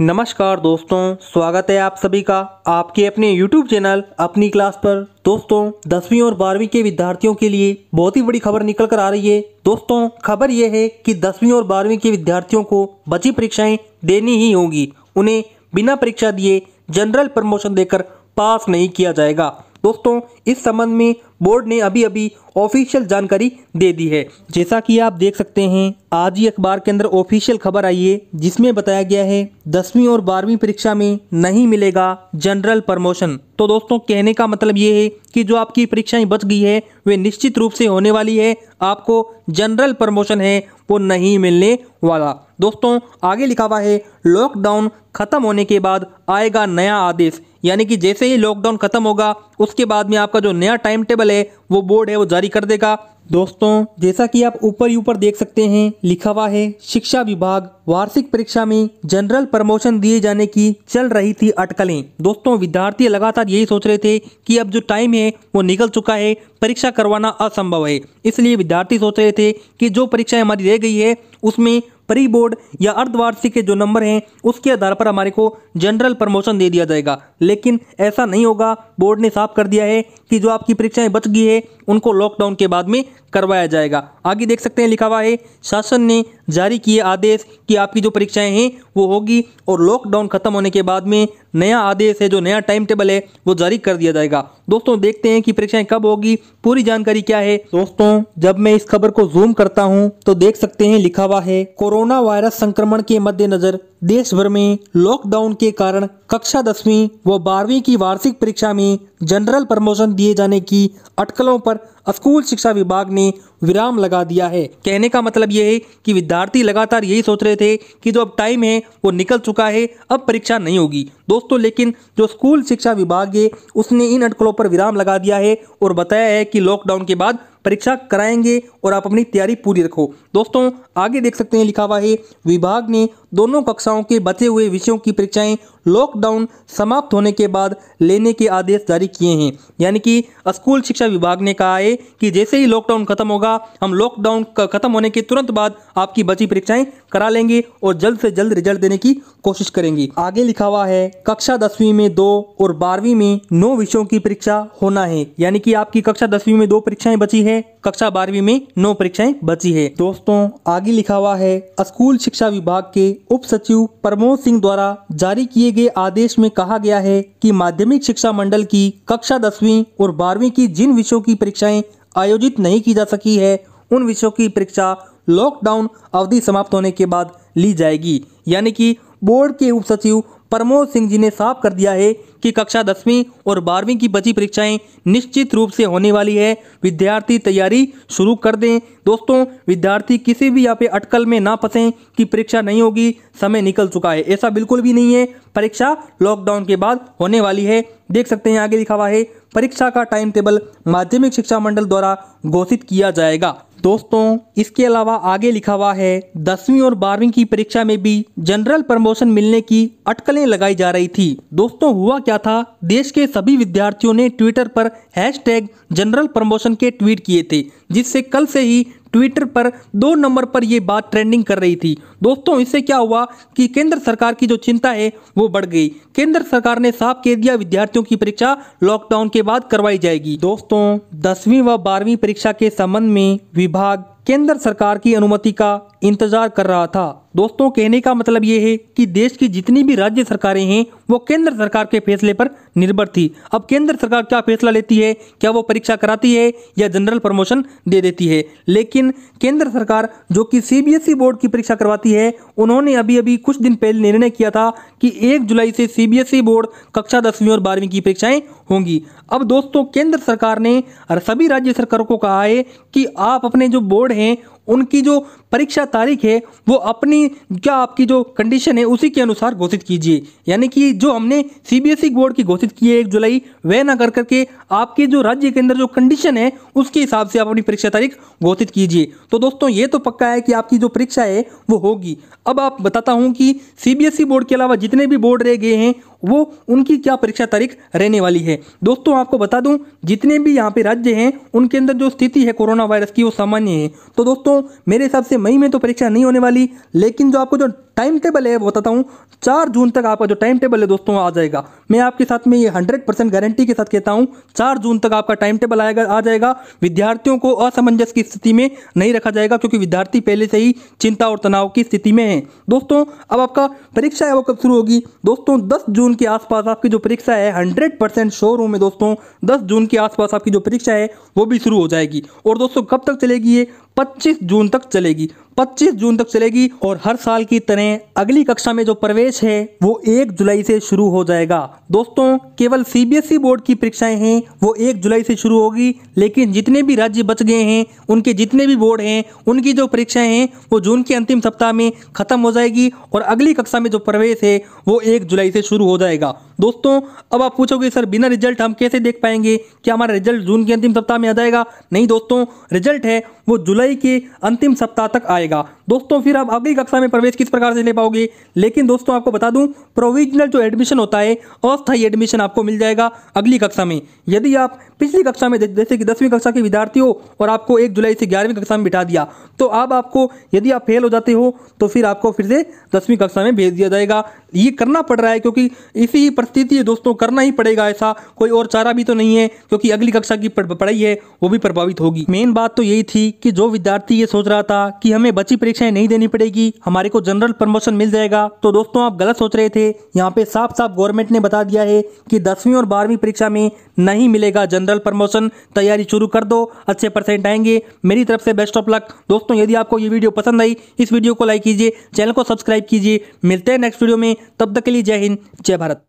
नमस्कार दोस्तों स्वागत है आप सभी का आपके अपने YouTube चैनल अपनी क्लास पर दोस्तों दसवीं और बारहवीं के विद्यार्थियों के लिए बहुत ही बड़ी खबर निकल कर आ रही है दोस्तों खबर यह है कि दसवीं और बारहवीं के विद्यार्थियों को बची परीक्षाएं देनी ही होंगी उन्हें बिना परीक्षा दिए जनरल प्रमोशन देकर पास नहीं किया जाएगा दोस्तों इस संबंध में बोर्ड ने अभी अभी ऑफिशियल जानकारी दे दी है जैसा कि आप देख सकते हैं आज ही अखबार के अंदर ऑफिशियल खबर आई है जिसमें बताया गया है दसवीं और बारहवीं परीक्षा में नहीं मिलेगा जनरल प्रमोशन तो दोस्तों कहने का मतलब ये है कि जो आपकी परीक्षाएं बच गई है वे निश्चित रूप से होने वाली है आपको जनरल प्रमोशन है वो नहीं मिलने वाला दोस्तों आगे लिखा हुआ है लॉकडाउन खत्म होने के बाद आएगा नया आदेश यानी कि जैसे ही लॉकडाउन खत्म होगा उसके बाद में आपका जो नया टाइम टेबल है वो बोर्ड है वो जारी कर देगा दोस्तों जैसा कि आप ऊपर ही ऊपर देख सकते हैं लिखा हुआ है शिक्षा विभाग वार्षिक परीक्षा में जनरल प्रमोशन दिए जाने की चल रही थी अटकलें दोस्तों विद्यार्थी लगातार यही सोच रहे थे कि अब जो टाइम है वो निकल चुका है परीक्षा करवाना असंभव है इसलिए विद्यार्थी सोच रहे थे कि जो परीक्षाएं हमारी रह गई है उसमें प्री बोर्ड या अर्धवार्षिक के जो नंबर हैं उसके आधार पर हमारे को जनरल प्रमोशन दे दिया जाएगा लेकिन ऐसा नहीं होगा बोर्ड ने साफ कर दिया है कि जो आपकी परीक्षाएं बच गई है उनको लॉकडाउन के बाद में करवाया जाएगा आगे देख सकते हैं लिखा हुआ है शासन ने जारी किए आदेश कि आपकी जो परीक्षाएं हैं वो होगी और लॉकडाउन खत्म होने के बाद में नया आदेश है जो नया टाइम टेबल है वो जारी कर दिया जाएगा दोस्तों देखते हैं कि परीक्षाएं कब होगी पूरी जानकारी क्या है दोस्तों जब मैं इस खबर को जूम करता हूं तो देख सकते हैं लिखा हुआ है कोरोना वायरस संक्रमण के मद्देनजर देश भर में लॉकडाउन के कारण कक्षा दसवीं व बारहवीं की वार्षिक परीक्षा में जनरल प्रमोशन दिए जाने की अटकलों पर स्कूल शिक्षा विभाग ने विराम लगा दिया है कहने का मतलब यह है कि विद्यार्थी लगातार यही सोच रहे थे कि जो अब टाइम है वो निकल चुका है अब परीक्षा नहीं होगी दोस्तों लेकिन जो स्कूल शिक्षा विभाग है उसने इन अटकलों पर विराम लगा दिया है और बताया है कि लॉकडाउन के बाद परीक्षा कराएंगे और आप अपनी तैयारी पूरी रखो दोस्तों आगे देख सकते हैं लिखा हुआ है विभाग ने दोनों कक्षाओं के बचे हुए विषयों की परीक्षाएं लॉकडाउन समाप्त होने के बाद लेने के आदेश जारी किए हैं यानी कि स्कूल शिक्षा विभाग ने कहा है कि जैसे ही लॉकडाउन खत्म होगा हम लॉकडाउन खत्म होने के तुरंत बाद आपकी बची परीक्षाएं करा लेंगे और जल्द से जल्द रिजल्ट देने की कोशिश करेंगे आगे लिखा हुआ है कक्षा दसवीं में दो और बारहवीं में नौ विषयों की परीक्षा होना है यानी कि आपकी कक्षा दसवीं में दो परीक्षाएं बची है कक्षा बारहवीं में नौ परीक्षाएं बची है दोस्तों आगे लिखा हुआ है स्कूल शिक्षा विभाग के उप सचिव प्रमोद सिंह द्वारा जारी किए गए आदेश में कहा गया है कि माध्यमिक शिक्षा मंडल की कक्षा दसवीं और बारहवीं की जिन विषयों की परीक्षाएं आयोजित नहीं की जा सकी है उन विषयों की परीक्षा लॉकडाउन अवधि समाप्त होने के बाद ली जाएगी यानी कि बोर्ड के उप सचिव प्रमोद सिंह जी ने साफ कर दिया है कि कक्षा दसवीं और बारहवीं की बची परीक्षाएं निश्चित रूप से होने वाली है विद्यार्थी तैयारी शुरू कर दें दोस्तों विद्यार्थी किसी भी यहाँ पे अटकल में ना फंसें कि परीक्षा नहीं होगी समय निकल चुका है ऐसा बिल्कुल भी नहीं है परीक्षा लॉकडाउन के बाद होने वाली है देख सकते हैं आगे लिखा हुआ है परीक्षा का टाइम टेबल माध्यमिक शिक्षा मंडल द्वारा घोषित किया जाएगा दोस्तों इसके अलावा आगे लिखा हुआ है दसवीं और बारहवीं की परीक्षा में भी जनरल प्रमोशन मिलने की अटकलें लगाई जा रही थी दोस्तों हुआ क्या था देश के सभी विद्यार्थियों ने ट्विटर पर हैश जनरल प्रमोशन के ट्वीट किए थे जिससे कल से ही ट्विटर पर दो नंबर पर यह बात ट्रेंडिंग कर रही थी दोस्तों इससे क्या हुआ कि केंद्र सरकार की जो चिंता है वो बढ़ गई केंद्र सरकार ने साफ कह दिया विद्यार्थियों की परीक्षा लॉकडाउन के बाद करवाई जाएगी दोस्तों दसवीं व बारहवीं परीक्षा के संबंध में विभाग केंद्र सरकार की अनुमति का इंतजार कर रहा था दोस्तों कहने का मतलब ये है कि देश की जितनी भी राज्य सरकारें हैं वो केंद्र सरकार के फैसले पर निर्भर थी अब केंद्र सरकार क्या फैसला लेती है क्या वो परीक्षा कराती है या जनरल प्रमोशन दे देती है लेकिन केंद्र सरकार जो कि सीबीएसई e बोर्ड की परीक्षा करवाती है उन्होंने अभी अभी कुछ दिन पहले निर्णय किया था कि एक जुलाई से सी e बोर्ड कक्षा दसवीं और बारहवीं की परीक्षाएं होंगी अब दोस्तों केंद्र सरकार ने सभी राज्य सरकारों को कहा है कि आप अपने जो बोर्ड हैं उनकी जो परीक्षा तारीख है वो अपनी क्या आपकी जो कंडीशन है उसी के अनुसार घोषित कीजिए यानी कि जो हमने सीबीएसई बोर्ड e की घोषित की है एक जुलाई वह ना कर करके आपके जो राज्य के अंदर जो कंडीशन है उसके हिसाब से आप अपनी परीक्षा तारीख घोषित कीजिए तो दोस्तों ये तो पक्का है कि आपकी जो परीक्षा है वो होगी अब आप बताता हूँ कि सी बोर्ड e के अलावा जितने भी बोर्ड रह गए हैं वो उनकी क्या परीक्षा तारीख रहने वाली है दोस्तों आपको बता दूं जितने भी यहाँ पे राज्य हैं उनके अंदर जो स्थिति है कोरोना वायरस की वो सामान्य है तो दोस्तों मेरे हिसाब से मई में तो परीक्षा नहीं होने वाली लेकिन जो आपको जो टाइम टेबल है वो बताता हूँ चार जून तक आपका जो टाइम टेबल है दोस्तों आ जाएगा मैं आपके साथ में ये हंड्रेड परसेंट गारंटी के साथ कहता हूँ चार जून तक आपका टाइम टेबल आएगा आ जाएगा विद्यार्थियों को असमंजस की स्थिति में नहीं रखा जाएगा क्योंकि विद्यार्थी पहले से ही चिंता और तनाव की स्थिति में है दोस्तों अब आपका परीक्षा है वो कब शुरू होगी दोस्तों दस जून के आसपास आपकी जो परीक्षा है हंड्रेड परसेंट शोरूम है दोस्तों दस जून के आसपास आपकी जो परीक्षा है वो भी शुरू हो जाएगी और दोस्तों कब तक चलेगी ये 25 जून तक चलेगी 25 जून तक चलेगी और हर साल की तरह अगली कक्षा में जो प्रवेश है वो 1 जुलाई से शुरू हो जाएगा दोस्तों केवल सीबीएसई e बोर्ड की परीक्षाएं हैं वो 1 जुलाई से शुरू होगी लेकिन जितने भी राज्य बच गए हैं उनके जितने भी बोर्ड हैं उनकी जो परीक्षाएं हैं वो जून के अंतिम सप्ताह में खत्म हो जाएगी और अगली कक्षा में जो प्रवेश है वो एक जुलाई से शुरू हो जाएगा दोस्तों अब आप पूछोगे सर बिना रिजल्ट हम कैसे देख पाएंगे क्या हमारा रिजल्ट जून के अंतिम सप्ताह में आ जाएगा नहीं दोस्तों रिजल्ट है वो जुलाई जुलाई के अंतिम सप्ताह तक आएगा दोस्तों फिर आप अगली कक्षा में प्रवेश किस प्रकार से ले पाओगे लेकिन दोस्तों आपको बता दूं प्रोविजनल जो एडमिशन होता है अस्थायी एडमिशन आपको मिल जाएगा अगली कक्षा में यदि आप पिछली कक्षा में जैसे कि दसवीं कक्षा के विद्यार्थी हो और आपको एक जुलाई से ग्यारहवीं कक्षा में बिठा दिया तो अब आपको यदि आप फेल हो जाते हो तो फिर आपको फिर से दसवीं कक्षा में भेज दिया जाएगा ये करना पड़ रहा है क्योंकि इसी परिस्थिति है दोस्तों करना ही पड़ेगा ऐसा कोई और चारा भी तो नहीं है क्योंकि अगली कक्षा की पढ़ाई है वो भी प्रभावित होगी मेन बात तो यही थी कि जो विद्यार्थी ये सोच रहा था कि हमें बची परीक्षा परीक्षाएं नहीं देनी पड़ेगी हमारे को जनरल प्रमोशन मिल जाएगा तो दोस्तों आप गलत सोच रहे थे यहाँ पे साफ साफ गवर्नमेंट ने बता दिया है कि दसवीं और बारहवीं परीक्षा में नहीं मिलेगा जनरल प्रमोशन तैयारी शुरू कर दो अच्छे परसेंट आएंगे मेरी तरफ से बेस्ट ऑफ लक दोस्तों यदि आपको ये वीडियो पसंद आई इस वीडियो को लाइक कीजिए चैनल को सब्सक्राइब कीजिए मिलते हैं नेक्स्ट वीडियो में तब तक के लिए जय हिंद जय भारत